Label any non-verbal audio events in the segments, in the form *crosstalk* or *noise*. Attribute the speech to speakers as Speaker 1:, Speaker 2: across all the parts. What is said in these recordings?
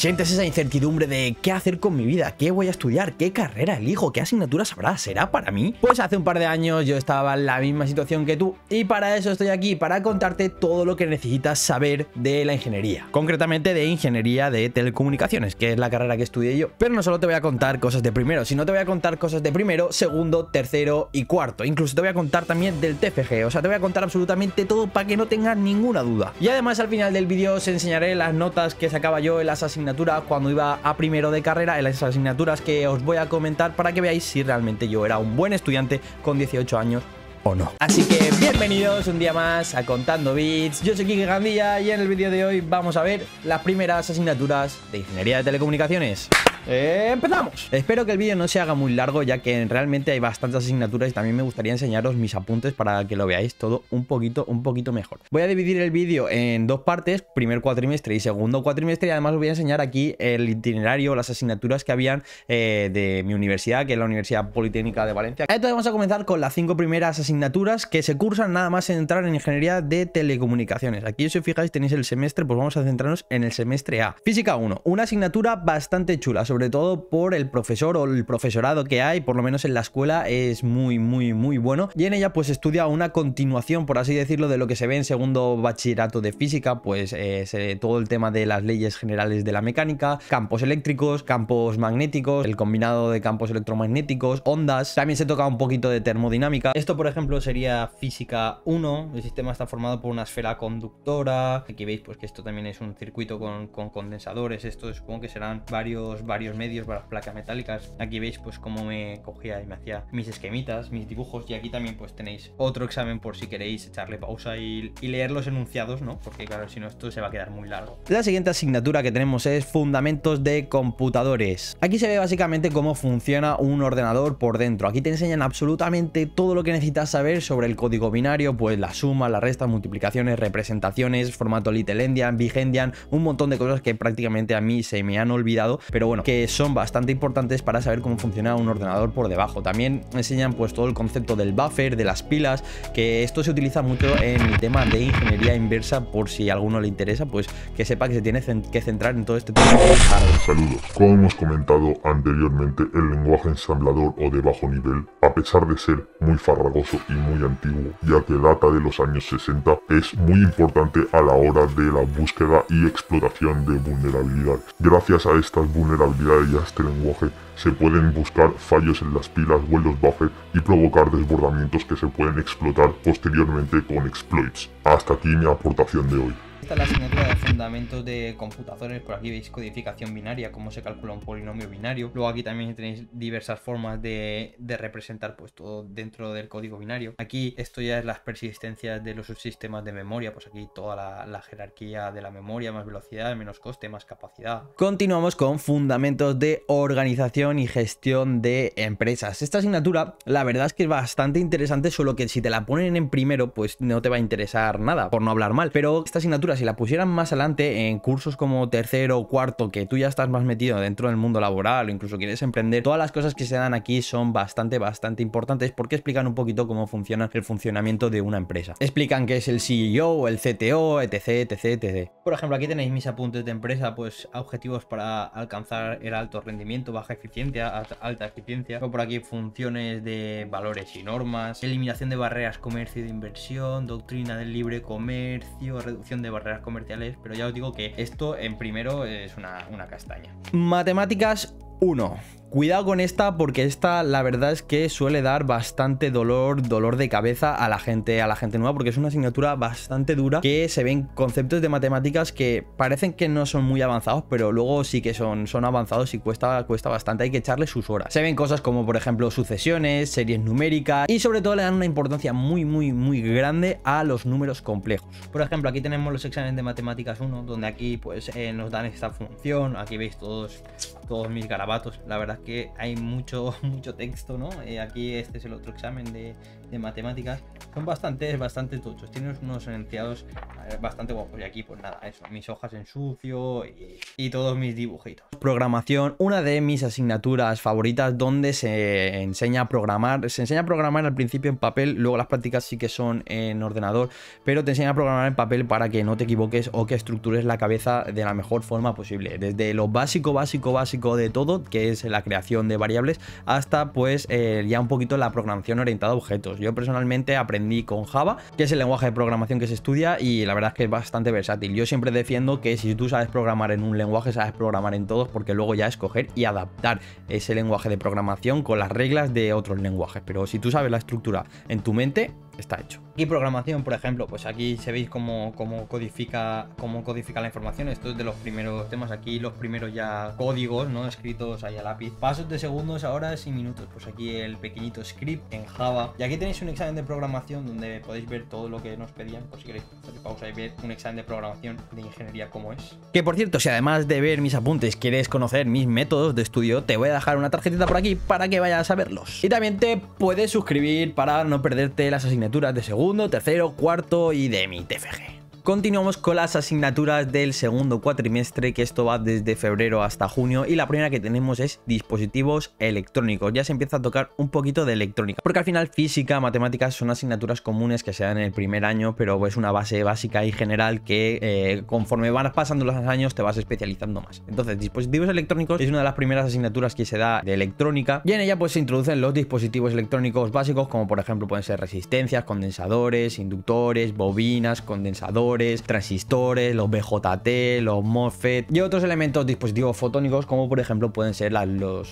Speaker 1: Sientes esa incertidumbre de qué hacer con mi vida, qué voy a estudiar, qué carrera elijo, qué asignaturas habrá, será para mí. Pues hace un par de años yo estaba en la misma situación que tú y para eso estoy aquí, para contarte todo lo que necesitas saber de la ingeniería. Concretamente de ingeniería de telecomunicaciones, que es la carrera que estudié yo. Pero no solo te voy a contar cosas de primero, sino te voy a contar cosas de primero, segundo, tercero y cuarto. Incluso te voy a contar también del TFG, o sea, te voy a contar absolutamente todo para que no tengas ninguna duda. Y además al final del vídeo os enseñaré las notas que sacaba yo en las asignaturas cuando iba a primero de carrera, en las asignaturas que os voy a comentar para que veáis si realmente yo era un buen estudiante con 18 años o no. Así que bienvenidos un día más a Contando Bits. Yo soy Kike Gandía y en el vídeo de hoy vamos a ver las primeras asignaturas de Ingeniería de Telecomunicaciones. Eh, ¡Empezamos! Espero que el vídeo no se haga muy largo ya que realmente hay bastantes asignaturas y también me gustaría enseñaros mis apuntes para que lo veáis todo un poquito, un poquito mejor. Voy a dividir el vídeo en dos partes, primer cuatrimestre y segundo cuatrimestre y además os voy a enseñar aquí el itinerario, las asignaturas que habían eh, de mi universidad, que es la Universidad Politécnica de Valencia. Entonces vamos a comenzar con las cinco primeras asignaturas asignaturas que se cursan nada más entrar en ingeniería de telecomunicaciones. Aquí, si os fijáis, tenéis el semestre, pues vamos a centrarnos en el semestre A. Física 1, una asignatura bastante chula, sobre todo por el profesor o el profesorado que hay, por lo menos en la escuela, es muy, muy, muy bueno. Y en ella, pues estudia una continuación, por así decirlo, de lo que se ve en segundo bachillerato de física, pues eh, todo el tema de las leyes generales de la mecánica, campos eléctricos, campos magnéticos, el combinado de campos electromagnéticos, ondas. También se toca un poquito de termodinámica. Esto, por ejemplo, sería física 1. El sistema está formado por una esfera conductora. Aquí veis pues, que esto también es un circuito con, condensadores. Esto supongo que serán varios, varios medios, para placas metálicas. Aquí veis pues cómo me cogía y me hacía mis esquemitas, mis dibujos. Y aquí también pues tenéis otro examen por si queréis echarle pausa y, y leer los enunciados, ¿no? Porque claro, si no esto se va a quedar muy largo. La siguiente asignatura que tenemos es Fundamentos de Computadores. Aquí se ve básicamente cómo funciona un ordenador por dentro. Aquí te enseñan absolutamente todo lo que necesitas saber sobre el código binario, pues la suma, la resta, multiplicaciones, representaciones, formato little endian, big endian un montón de cosas que prácticamente a mí se me han olvidado, pero bueno, que son bastante importantes para saber cómo funciona un ordenador por debajo. También enseñan pues todo el concepto del buffer, de las pilas, que esto se utiliza mucho en el tema de ingeniería inversa, por si a alguno le interesa, pues que sepa que se tiene que centrar en todo este tema. Saludos. Como hemos comentado anteriormente, el lenguaje ensamblador o de bajo nivel, a pesar de ser muy farragoso y muy antiguo, ya que data de los años 60, es muy importante a la hora de la búsqueda y explotación de vulnerabilidades. Gracias a estas vulnerabilidades y a este lenguaje, se pueden buscar fallos en las pilas vuelos en y provocar desbordamientos que se pueden explotar posteriormente con exploits. Hasta aquí mi aportación de hoy. Esta es la asignatura de fundamentos de computadores, por aquí veis codificación binaria, cómo se calcula un polinomio binario. Luego aquí también tenéis diversas formas de, representar pues todo dentro del código binario. Aquí esto ya es las persistencias de los subsistemas de memoria, pues aquí toda la, la jerarquía de la memoria, más velocidad, menos coste, más capacidad. Continuamos con fundamentos de organización y gestión de empresas. Esta asignatura la verdad es que es bastante interesante, solo que si te la ponen en primero pues no te va a interesar nada, por no hablar mal. Pero esta asignatura si la pusieran más adelante en cursos como tercero o cuarto, que tú ya estás más metido dentro del mundo laboral o incluso quieres emprender, todas las cosas que se dan aquí son bastante, bastante importantes porque explican un poquito cómo funciona el funcionamiento de una empresa. Explican qué es el CEO, el CTO, etc, etc, etc. Por ejemplo, aquí tenéis mis apuntes de empresa, pues objetivos para alcanzar el alto rendimiento, baja eficiencia, alta eficiencia. por aquí funciones de valores y normas, eliminación de barreras comercio y de inversión, doctrina del libre comercio, reducción de barreras comerciales, pero ya os digo que esto en primero es una, una castaña. Matemáticas uno, Cuidado con esta porque esta la verdad es que suele dar bastante dolor, dolor de cabeza a la gente, a la gente nueva porque es una asignatura bastante dura que se ven conceptos de matemáticas que parecen que no son muy avanzados, pero luego sí que son, son avanzados y cuesta, cuesta bastante, hay que echarle sus horas. Se ven cosas como por ejemplo sucesiones, series numéricas y sobre todo le dan una importancia muy muy muy grande a los números complejos. Por ejemplo, aquí tenemos los exámenes de matemáticas 1, donde aquí pues eh, nos dan esta función, aquí veis todos todos mis garabatos. La verdad es que hay mucho, *laughs* mucho texto, ¿no? Eh, aquí este es el otro examen de de matemáticas son bastante, bastante tochos. tienes unos enunciados eh, bastante guapos. Y aquí, pues nada, eso. Mis hojas en sucio y, todos mis dibujitos. Programación, una de mis asignaturas favoritas donde se enseña a programar. Se enseña a programar al principio en papel, luego las prácticas sí que son en ordenador, pero te enseña a programar en papel para que no te equivoques o que estructures la cabeza de la mejor forma posible. Desde lo básico, básico, básico de todo, que es la creación de variables, hasta pues eh, ya un poquito la programación orientada a objetos. Yo personalmente aprendí con Java, que es el lenguaje de programación que se estudia y la verdad es que es bastante versátil. Yo siempre defiendo que si tú sabes programar en un lenguaje, sabes programar en todos porque luego ya escoger y adaptar ese lenguaje de programación con las reglas de otros lenguajes. Pero si tú sabes la estructura en tu mente, está hecho. Y programación, por ejemplo, pues aquí se veis cómo, codifica, cómo codifica la información. Esto es de los primeros temas, aquí los primeros ya códigos, ¿no? Escritos ahí a lápiz. Pasos de segundos, horas y minutos. Pues aquí el pequeñito script en Java. Y aquí tenéis un examen de programación donde podéis ver todo lo que nos pedían, por si queréis pausa ver un examen de programación de ingeniería como es. Que por cierto, si además de ver mis apuntes quieres conocer mis métodos de estudio, te voy a dejar una tarjetita por aquí para que vayas a verlos. Y también te puedes suscribir para no perderte las asignaturas de segundo, tercero, cuarto y de mi TFG. Continuamos con las asignaturas del segundo cuatrimestre, que esto va desde febrero hasta junio, y la primera que tenemos es dispositivos electrónicos. Ya se empieza a tocar un poquito de electrónica, porque al final física, matemáticas son asignaturas comunes que se dan en el primer año, pero es una base básica y general que eh, conforme van pasando los años te vas especializando más. Entonces, dispositivos electrónicos es una de las primeras asignaturas que se da de electrónica, y en ella pues se introducen los dispositivos electrónicos básicos, como por ejemplo pueden ser resistencias, condensadores, inductores, bobinas, condensadores transistores, los BJT, los MOSFET y otros elementos dispositivos fotónicos como por ejemplo pueden ser las,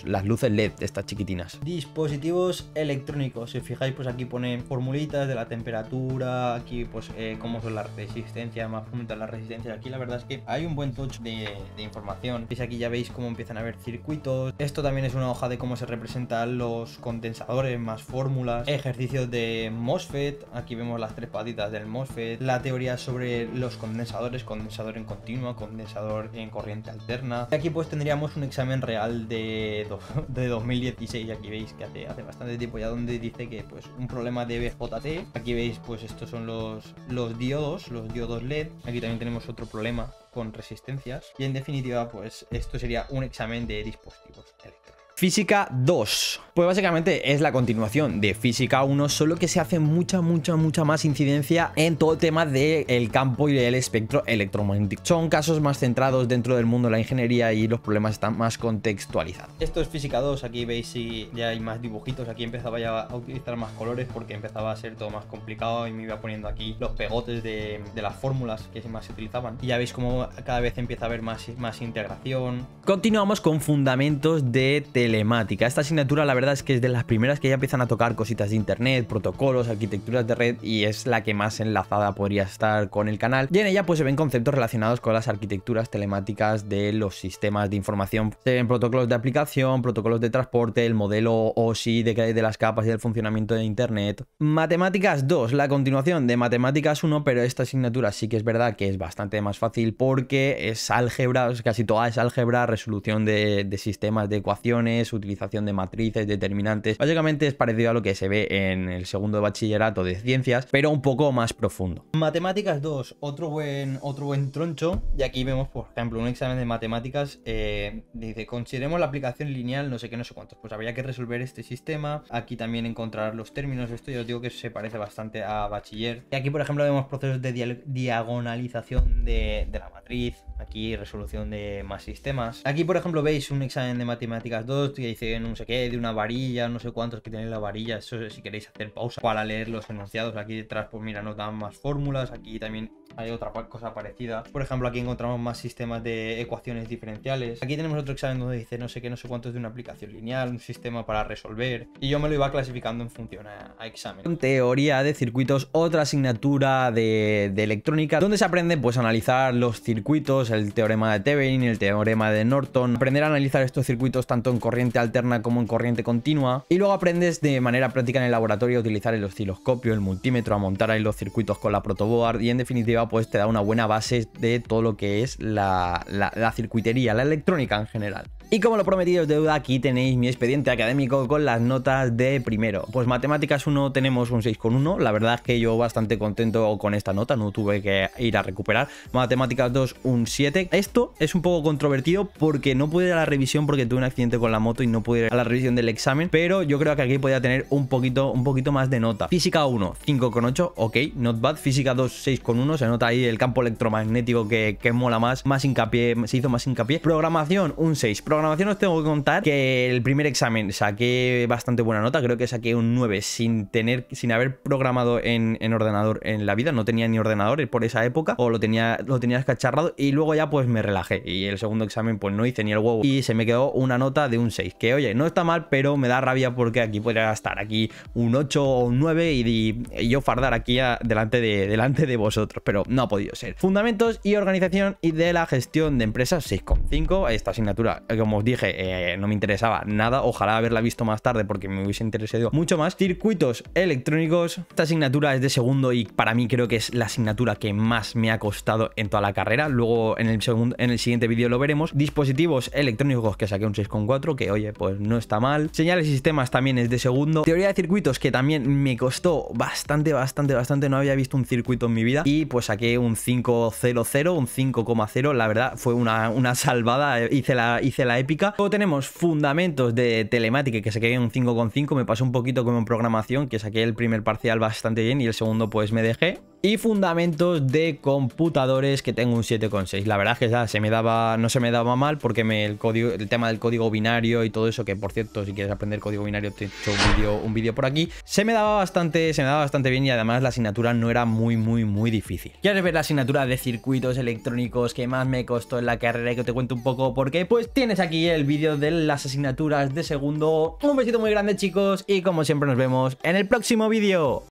Speaker 1: las luces LED, de estas chiquitinas. Dispositivos electrónicos, si os fijáis pues aquí pone formulitas de la temperatura, aquí pues eh, cómo son las resistencias, más menos las resistencias, aquí la verdad es que hay un buen touch de, de información. Veis aquí ya veis cómo empiezan a haber circuitos, esto también es una hoja de cómo se representan los condensadores, más fórmulas, ejercicios de MOSFET, aquí vemos las tres patitas del MOSFET, la teoría sobre eh, los condensadores, condensador en continua, condensador en corriente alterna. Y aquí pues tendríamos un examen real de, *laughs* de 2016, aquí veis que hace, hace bastante tiempo ya donde dice que pues un problema de BJT, aquí veis pues estos son los, los diodos, los diodos LED, aquí también tenemos otro problema con resistencias y en definitiva pues esto sería un examen de dispositivos eléctricos. Física 2. Pues básicamente es la continuación de Física 1, solo que se hace mucha, mucha, mucha más incidencia en todo el tema del campo y del espectro electromagnético. Son casos más centrados dentro del mundo de la ingeniería y los problemas están más contextualizados. Esto es Física 2, aquí veis si ya hay más dibujitos, aquí empezaba ya a utilizar más colores porque empezaba a ser todo más complicado y me iba poniendo aquí los pegotes de, las fórmulas que más se utilizaban. Y ya veis cómo cada vez empieza a haber más, integración. Continuamos con fundamentos de tele telemática. Esta asignatura la verdad es que es de las primeras que ya empiezan a tocar cositas de Internet, protocolos, arquitecturas de red y es la que más enlazada podría estar con el canal. Y en ella pues se ven conceptos relacionados con las arquitecturas telemáticas de los sistemas de información. Se ven protocolos de aplicación, protocolos de transporte, el modelo OSI de, de las capas y del funcionamiento de Internet. Matemáticas 2, la continuación de Matemáticas 1, pero esta asignatura sí que es verdad que es bastante más fácil porque es álgebra, casi toda es álgebra, resolución de sistemas de ecuaciones, utilización de matrices, determinantes. Básicamente es parecido a lo que se ve en el segundo bachillerato de ciencias, pero un poco más profundo. Matemáticas 2, otro buen, otro buen troncho. Y aquí vemos, por ejemplo, un examen de matemáticas. Eh, dice, consideremos la aplicación lineal, no sé qué, no sé cuántos. Pues habría que resolver este sistema. Aquí también encontrar los términos. Esto yo os digo que se parece bastante a bachiller. Y aquí, por ejemplo, vemos procesos de diagonalización de la matriz, Aquí resolución de más sistemas. Aquí, por ejemplo, veis un examen de matemáticas 2 que dice no sé qué, de una varilla, no sé cuántos que tienen la varilla. Eso si queréis hacer pausa para leer los enunciados. Aquí detrás, pues mira, nos dan más fórmulas. Aquí también hay otra cosa parecida. Por ejemplo, aquí encontramos más sistemas de ecuaciones diferenciales. Aquí tenemos otro examen donde dice no sé qué, no sé cuánto es de una aplicación lineal, un sistema para resolver. Y yo me lo iba clasificando en función a, examen. Teoría de circuitos, otra asignatura de, electrónica, donde se aprende pues a analizar los circuitos, el teorema de Thevenin, el teorema de Norton, aprender a analizar estos circuitos tanto en corriente alterna como en corriente continua. Y luego aprendes de manera práctica en el laboratorio a utilizar el osciloscopio, el multímetro, a montar ahí los circuitos con la protoboard y en definitiva pues te da una buena base de todo lo que es la, la, la circuitería, la electrónica en general. Y como lo prometido os deuda, aquí tenéis mi expediente académico con las notas de primero. Pues matemáticas 1 tenemos un 6,1, la verdad es que yo bastante contento con esta nota, no tuve que ir a recuperar. Matemáticas 2 un 7. Esto es un poco controvertido porque no pude ir a la revisión porque tuve un accidente con la moto y no pude ir a la revisión del examen, pero yo creo que aquí podía tener un poquito, un poquito más de nota. Física 1, 5,8, ok, not bad. Física 2, 6,1, se nota ahí el campo electromagnético que, mola más, más hincapié, se hizo más hincapié. Programación, un 6 programación os tengo que contar que el primer examen saqué bastante buena nota, creo que saqué un 9 sin tener, sin haber programado en, ordenador en la vida, no tenía ni ordenadores por esa época, o lo tenía, lo tenía escacharrado y luego ya pues me relajé y el segundo examen pues no hice ni el huevo y se me quedó una nota de un 6, que oye, no está mal, pero me da rabia porque aquí podría estar aquí un 8 o un 9 y, yo fardar aquí delante, de, delante de vosotros, pero no ha podido ser. Fundamentos y organización y de la gestión de empresas 6,5, esta asignatura que. Eh, como os dije, eh, no me interesaba nada. Ojalá haberla visto más tarde porque me hubiese interesado mucho más. Circuitos electrónicos. Esta asignatura es de segundo y para mí creo que es la asignatura que más me ha costado en toda la carrera. Luego en el, segundo, en el siguiente vídeo lo veremos. Dispositivos electrónicos que saqué un 6,4 que oye, pues no está mal. Señales y sistemas también es de segundo. Teoría de circuitos que también me costó bastante, bastante, bastante. No había visto un circuito en mi vida y pues saqué un 5,00, un 5,0. La verdad fue una, una salvada. Hice la, hice la épica. Luego tenemos fundamentos de telemática que saqué un 5,5, me pasó un poquito como en programación, que saqué el primer parcial bastante bien y el segundo pues me dejé y fundamentos de computadores que tengo un 7,6. La verdad es que ya se me daba, no se me daba mal porque el, tema del código binario y todo eso, que por cierto, si quieres aprender código binario, te he hecho un vídeo un vídeo por aquí. Se me daba bastante, se me daba bastante bien y además la asignatura no era muy, muy, muy difícil. ya ver la asignatura de circuitos electrónicos que más me costó en la carrera y que te cuento un poco porque Pues tienes aquí el vídeo de las asignaturas de segundo. Un besito muy grande, chicos, y como siempre nos vemos en el próximo vídeo.